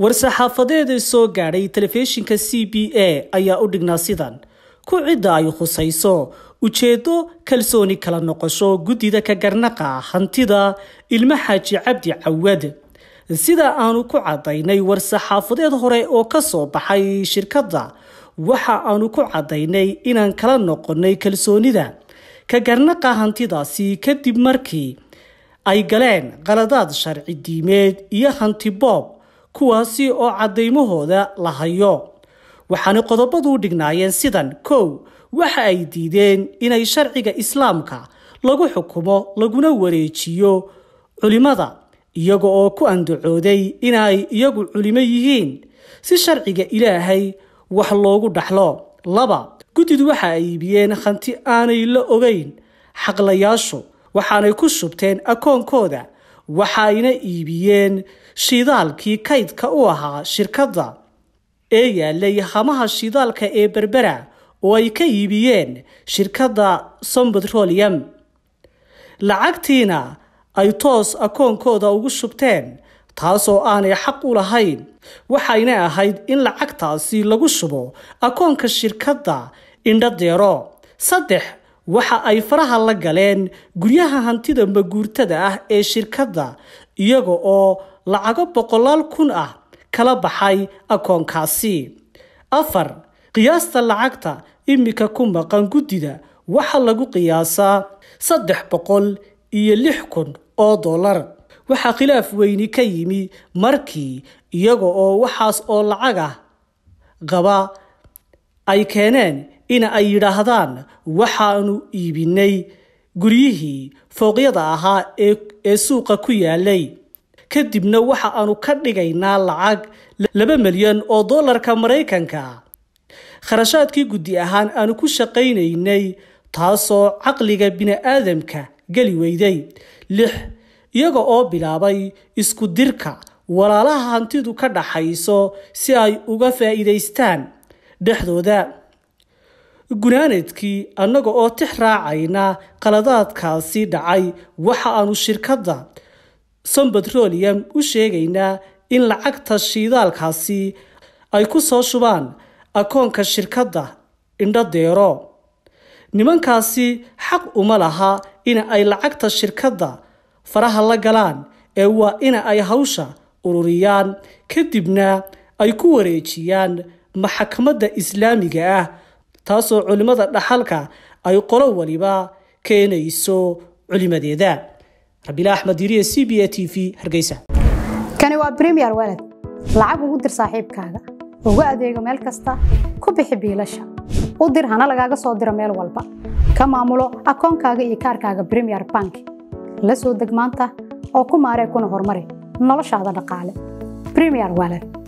war-saxaafadeed ee soo gaadhay telefishinka c b a ayaa u dhignaa sidan ku cidda ay khusayso ujeeddo kalsooni kala noqosho guddida ka garnaqa hantida ilma xaaji cabdi cawad sida aanu ku caddaynay war-saxaafadeed hore oo ka soo baxay shirkadda waxa aanu ku caddaynay inaan kala noqonnay kalsoonida ka garnaqa hantidaasi kadib markii ay galeen qaladaad sharci diimeed iyo hanti boob kuwaasi oo caddaymahooda la hayo waxaana qodobadu dhignaayeen sidan kow waxa ay diideen inay sharciga islaamka lagu xukumo laguna wareejiyo culimmada iyaga oo ku andacooday inay iyagu culimo yihiin si sharciga ilaahay wax loogu dhaxlo laba guddidu waxa ay iibiyeen hanti aanay la ogayn xaqlayaashu waxaanay ku shubteen akoonkooda waxayna iibiyeen shidaalkii kaydka u ahaa shirkadda ee yaalay hamaha shidaalka ee berbera oo ay ka iibiyeen shirkadda sombetrolium lacagtiina ay toos akoonkooda ugu shubteen taasoo aanay xaq u lahayn waxayna ahayd in lacagtaasi lagu shubo akoonka shirkadda indhadeero saddex waxa ay faraha la galeen guryaha hantida maguurtada ah ee shirkadda iyaga oo lacago boqolaal kun ah kala baxay akoonkaasi afar qiyaasta lacagta iminka ku maqan guddida waxaa lagu qiyaasaa saddex boqol iyo lix kun oo dollar waxaa khilaaf weyni ka yimi markii iyaga oo waxaas oo lacag ah qaba ay keeneen in ay yidhaahdaan waxaanu iibinay guryihii fooqyada ahaa ee suuqa ku yaalay kadibna waxa aanu ka dhigaynaa lacag laba milyan oo dollarka maraykanka kharashaadkii guddi ahaan aanu ku shaqaynaynay taasoo caqliga bini'aadamka geli weyday lix iyaga oo bilaabay isku dirka walaalaha hantidu ka dhaxayso si ay uga faa'iidaystaan dhexdooda gunaanadkii annaga oo tix raacayna qaladaadkaasi dhacay waxa aanu shirkadda sombatrolium u sheegaynaa in lacagta shiidaalkaasi ay ku soo shubaan akoonka shirkadda indhadeero nimankaasi xaq uma laha in ay lacagta shirkadda faraha la galaan ee waa in ay hawsha ururiyaan kadibna ay ku wareejiyaan maxakamadda islaamiga ah taasoo culimmada dhaxalka ay qolo waliba keenayso culimadeeda rabiila axmed yiriye c b a t v hargeysa kani waa premier weled lacag ugu dir saaxiibkaaga uga adeego meel kasta ku bixi biilasha u dir hana lagaaga soo diro meel walba ka maamulo akoonkaaga iyo kaarkaaga premier bank la soo deg maanta oo ku maaree kuna horumari noloshaada dhaqaale premier walad